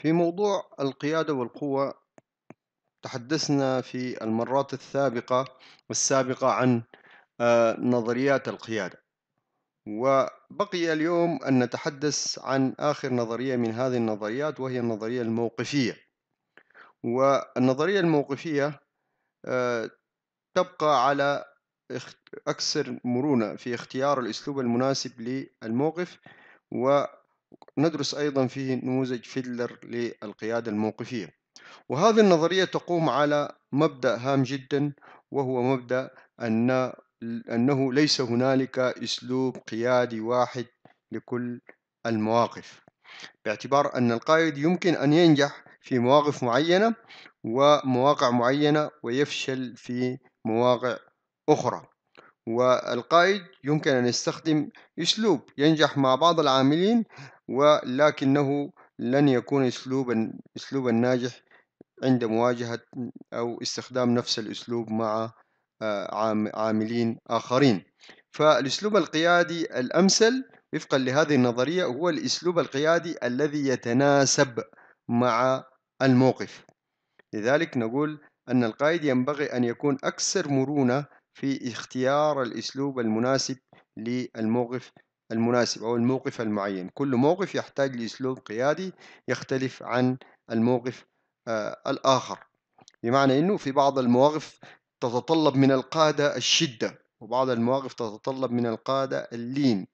في موضوع القيادة والقوة تحدثنا في المرات السابقة والسابقة عن آه، نظريات القيادة وبقي اليوم أن نتحدث عن آخر نظرية من هذه النظريات وهي النظرية الموقفية والنظرية الموقفية آه، تبقى على أكثر مرونة في اختيار الأسلوب المناسب للموقف و ندرس أيضا فيه نموذج فيدلر للقيادة الموقفية وهذه النظرية تقوم على مبدأ هام جدا وهو مبدأ أن أنه ليس هنالك أسلوب قيادي واحد لكل المواقف باعتبار أن القائد يمكن أن ينجح في مواقف معينة ومواقع معينة ويفشل في مواقع أخرى والقائد يمكن أن يستخدم أسلوب ينجح مع بعض العاملين ولكنه لن يكون أسلوبا أسلوبا ناجح عند مواجهة أو استخدام نفس الأسلوب مع آه، عاملين آخرين فالأسلوب القيادي الأمثل وفقا لهذه النظرية هو الأسلوب القيادي الذي يتناسب مع الموقف لذلك نقول أن القائد ينبغي أن يكون أكثر مرونة في اختيار الأسلوب المناسب للموقف المناسب أو الموقف المعين كل موقف يحتاج لأسلوب قيادي يختلف عن الموقف آه، الآخر بمعنى أنه في بعض المواقف تتطلب من القادة الشدة وبعض المواقف تتطلب من القادة اللين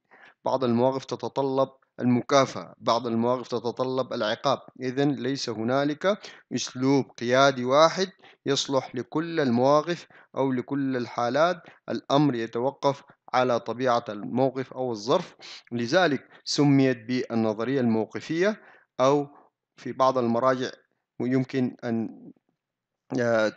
بعض المواقف تتطلب المكافأة بعض المواقف تتطلب العقاب إذا ليس هنالك أسلوب قيادي واحد يصلح لكل المواقف أو لكل الحالات الأمر يتوقف على طبيعة الموقف أو الظرف لذلك سميت بالنظرية الموقفية أو في بعض المراجع يمكن أن آه،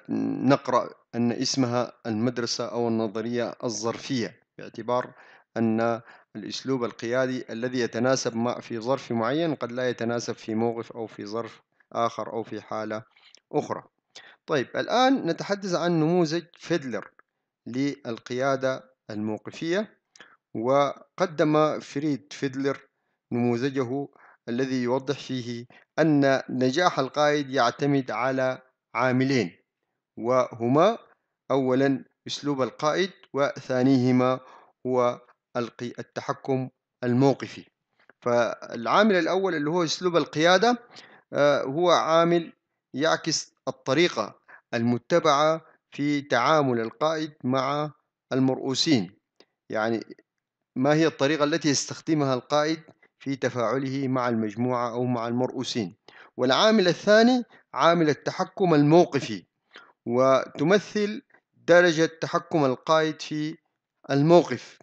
نقرأ أن اسمها المدرسة أو النظرية الظرفية باعتبار أن الأسلوب القيادي الذي يتناسب مع في ظرف معين قد لا يتناسب في موقف أو في ظرف آخر أو في حالة أخرى طيب الآن نتحدث عن نموذج فيدلر للقيادة الموقفية وقدم فريد فيدلر نموذجه الذي يوضح فيه أن نجاح القائد يعتمد على عاملين وهما أولا أسلوب القائد وثانيهما هو التحكم الموقفي فالعامل الأول اللي هو أسلوب القيادة آه، هو عامل يعكس الطريقة المتبعة في تعامل القائد مع المرؤوسين يعني ما هي الطريقة التي يستخدمها القائد في تفاعله مع المجموعة أو مع المرؤوسين والعامل الثاني عامل التحكم الموقفي وتمثل درجة تحكم القائد في الموقف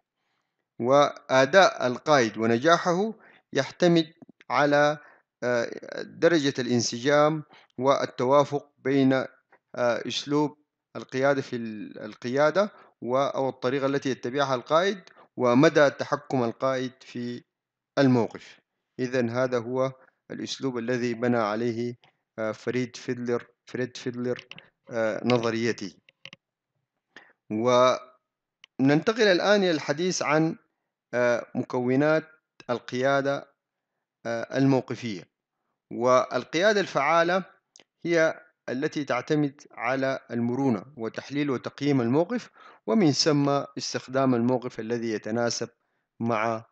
وأداء القائد ونجاحه يعتمد على آه، درجة الانسجام والتوافق بين آه، أسلوب القيادة في القيادة أو الطريقة التي يتبعها القائد ومدى تحكم القائد في الموقف إذا هذا هو الأسلوب الذي بنى عليه آه، فريد فيدلر فريد فيدلر نظريته وننتقل الآن إلى الحديث عن آه، مكونات القيادة آه، الموقفية والقيادة الفعالة هي التي تعتمد على المرونة وتحليل وتقييم الموقف ومن ثم استخدام الموقف الذي يتناسب مع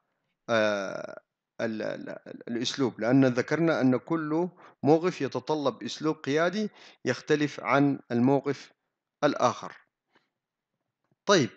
آه، الأسلوب لأن ذكرنا أن كل موقف يتطلب أسلوب قيادي يختلف عن الموقف الآخر طيب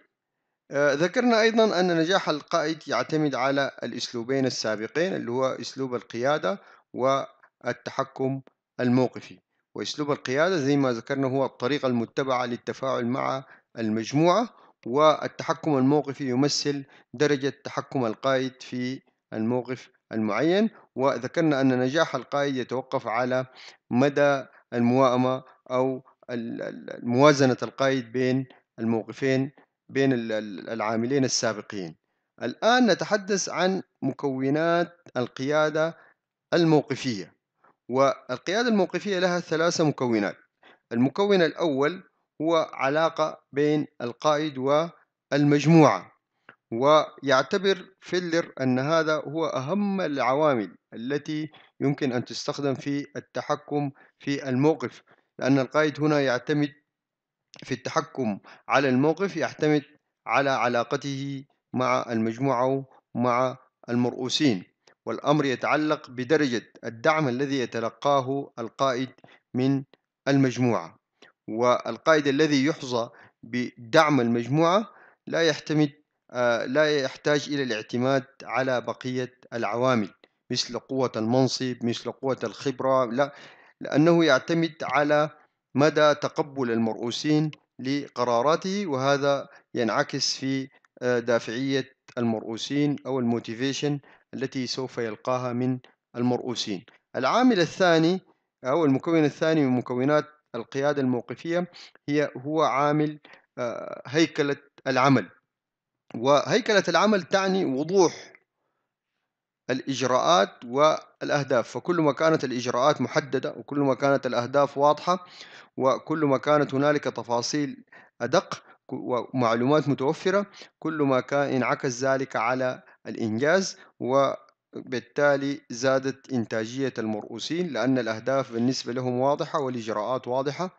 آه، ذكرنا أيضا أن نجاح القائد يعتمد على الأسلوبين السابقين اللي هو أسلوب القيادة والتحكم الموقفي وأسلوب القيادة زي ما ذكرنا هو الطريقة المتبعة للتفاعل مع المجموعة والتحكم الموقفي يمثل درجة تحكم القائد في الموقف المعين وذكرنا أن نجاح القائد يتوقف على مدى المواءمة أو موازنة القائد بين الموقفين بين العاملين السابقين الآن نتحدث عن مكونات القيادة الموقفية والقيادة الموقفية لها ثلاثة مكونات المكون الأول هو علاقة بين القائد والمجموعة ويعتبر فيلر أن هذا هو أهم العوامل التي يمكن أن تستخدم في التحكم في الموقف لأن القائد هنا يعتمد في التحكم على الموقف يعتمد على علاقته مع المجموعة ومع المرؤوسين والأمر يتعلق بدرجة الدعم الذي يتلقاه القائد من المجموعة والقائد الذي يحظى بدعم المجموعة لا يحتمد آه، لا يحتاج إلى الاعتماد على بقية العوامل مثل قوة المنصب مثل قوة الخبرة لا لأنه يعتمد على مدى تقبل المرؤوسين لقراراته وهذا ينعكس في آه، دافعية المرؤوسين أو الموتيفيشن التي سوف يلقاها من المرؤوسين العامل الثاني أو المكون الثاني من مكونات القيادة الموقفية هي هو عامل آه، هيكلة العمل وهيكلة العمل تعني وضوح الإجراءات والأهداف فكل ما كانت الإجراءات محددة وكل ما كانت الأهداف واضحة وكل ما كانت هنالك تفاصيل أدق ومعلومات متوفرة كل ما كان انعكس ذلك على الإنجاز وبالتالي زادت إنتاجية المرؤوسين لأن الأهداف بالنسبة لهم واضحة والإجراءات واضحة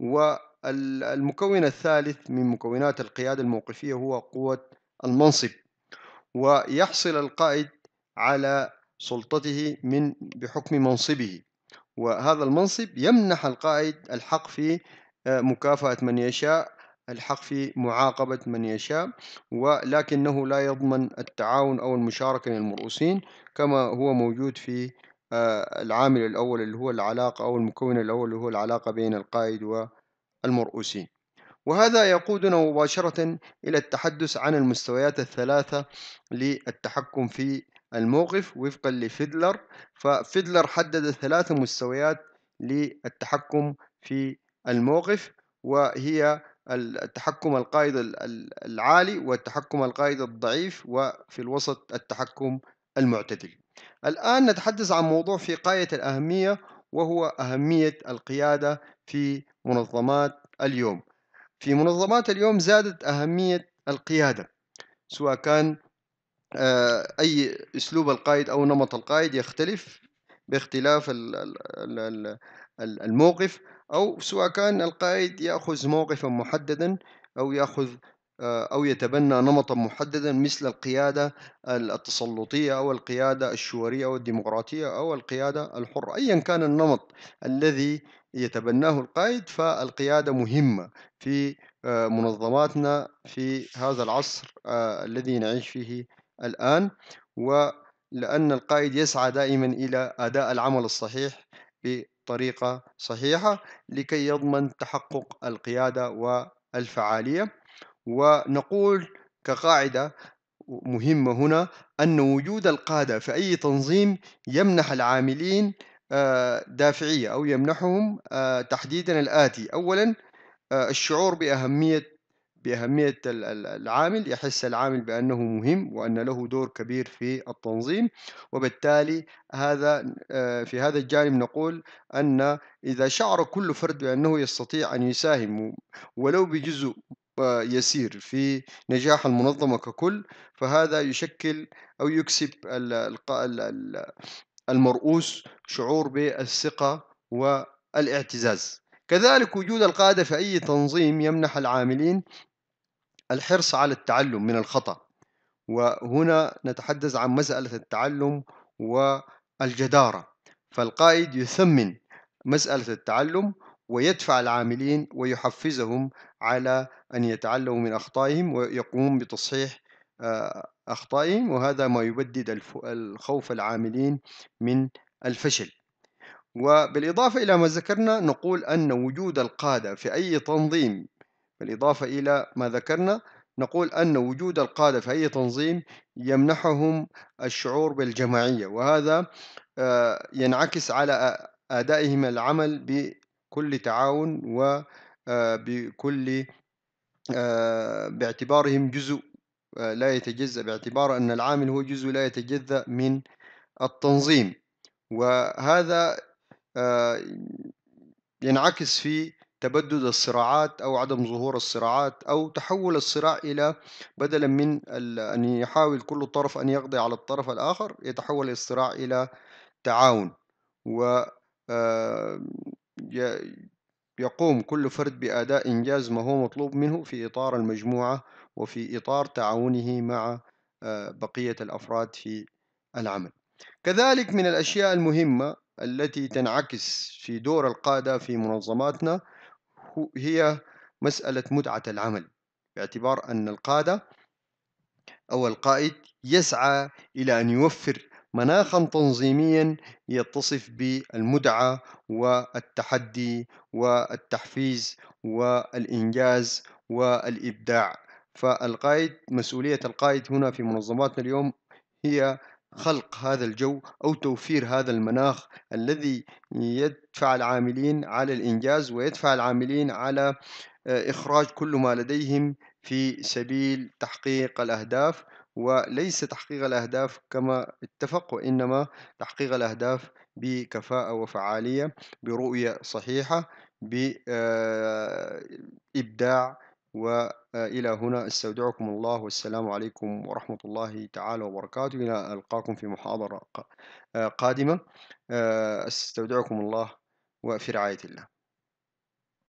والمكون الثالث من مكونات القيادة الموقفية هو قوة المنصب ويحصل القائد على سلطته من بحكم منصبه وهذا المنصب يمنح القائد الحق في آه، مكافأة من يشاء الحق في معاقبة من يشاء ولكنه لا يضمن التعاون أو المشاركة من المرؤوسين كما هو موجود في آه، العامل الأول اللي هو العلاقة أو المكون الأول اللي هو العلاقة بين القائد والمرؤوسين وهذا يقودنا مباشرة إلى التحدث عن المستويات الثلاثة للتحكم في الموقف وفقا لفيدلر ففيدلر حدد ثلاث مستويات للتحكم في الموقف وهي التحكم القائد العالي والتحكم القائد الضعيف وفي الوسط التحكم المعتدل الآن نتحدث عن موضوع في غاية الأهمية وهو أهمية القيادة في منظمات اليوم في منظمات اليوم زادت أهمية القيادة سواء كان آه، أي أسلوب القائد أو نمط القائد يختلف باختلاف الموقف أو سواء كان القائد يأخذ موقفا محددا أو يأخذ آه، أو يتبنى نمطا محددا مثل القيادة التسلطية أو القيادة الشورية أو الديمقراطية أو القيادة الحرة أيا كان النمط الذي يتبناه القائد فالقيادة مهمة في آه، منظماتنا في هذا العصر الذي نعيش فيه الآن ولأن القائد يسعى دائما إلى أداء العمل الصحيح بطريقة صحيحة لكي يضمن تحقق القيادة والفعالية ونقول كقاعدة مهمة هنا أن وجود القادة في أي تنظيم يمنح العاملين آه، دافعية أو يمنحهم آه، تحديدا الآتي أولا آه، الشعور بأهمية بأهمية العامل يحس العامل بأنه مهم وأن له دور كبير في التنظيم وبالتالي هذا آه، في هذا الجانب نقول أن إذا شعر كل فرد بأنه يستطيع أن يساهم ولو بجزء آه، يسير في نجاح المنظمة ككل فهذا يشكل أو يكسب المرؤوس شعور بالثقة والاعتزاز كذلك وجود القادة في أي تنظيم يمنح العاملين الحرص على التعلم من الخطأ وهنا نتحدث عن مسألة التعلم والجدارة فالقائد يثمن مسألة التعلم ويدفع العاملين ويحفزهم على أن يتعلموا من أخطائهم ويقوم بتصحيح آه، أخطائهم وهذا ما يبدد الخوف العاملين من الفشل وبالإضافة إلى ما ذكرنا نقول أن وجود القادة في أي تنظيم بالإضافة إلى ما ذكرنا نقول أن وجود القادة في أي تنظيم يمنحهم الشعور بالجماعية وهذا آه، ينعكس على أدائهم العمل بكل تعاون وبكل آه، آه، باعتبارهم جزء لا يتجزأ باعتبار أن العامل هو جزء لا يتجزأ من التنظيم وهذا ينعكس في تبدد الصراعات أو عدم ظهور الصراعات أو تحول الصراع إلى بدلا من أن يحاول كل طرف أن يقضي على الطرف الآخر يتحول الصراع إلى تعاون و آه، يقوم كل فرد بأداء إنجاز ما هو مطلوب منه في إطار المجموعة وفي إطار تعاونه مع آه، بقية الأفراد في العمل كذلك من الأشياء المهمة التي تنعكس في دور القادة في منظماتنا هي مسألة متعة العمل باعتبار أن القادة أو القائد يسعى إلى أن يوفر مناخا تنظيميا يتصف بالمدعى والتحدي والتحفيز والإنجاز والإبداع فالقائد مسؤولية القائد هنا في منظماتنا اليوم هي خلق هذا الجو أو توفير هذا المناخ الذي يدفع العاملين على الإنجاز ويدفع العاملين على آه، إخراج كل ما لديهم في سبيل تحقيق الأهداف وليس تحقيق الأهداف كما اتفق وإنما تحقيق الأهداف بكفاءة وفعالية برؤية صحيحة بإبداع آه، وإلى هنا استودعكم الله والسلام عليكم ورحمة الله تعالى وبركاته إلى ألقاكم في محاضرة آه، قادمة آه، استودعكم الله وفي رعاية الله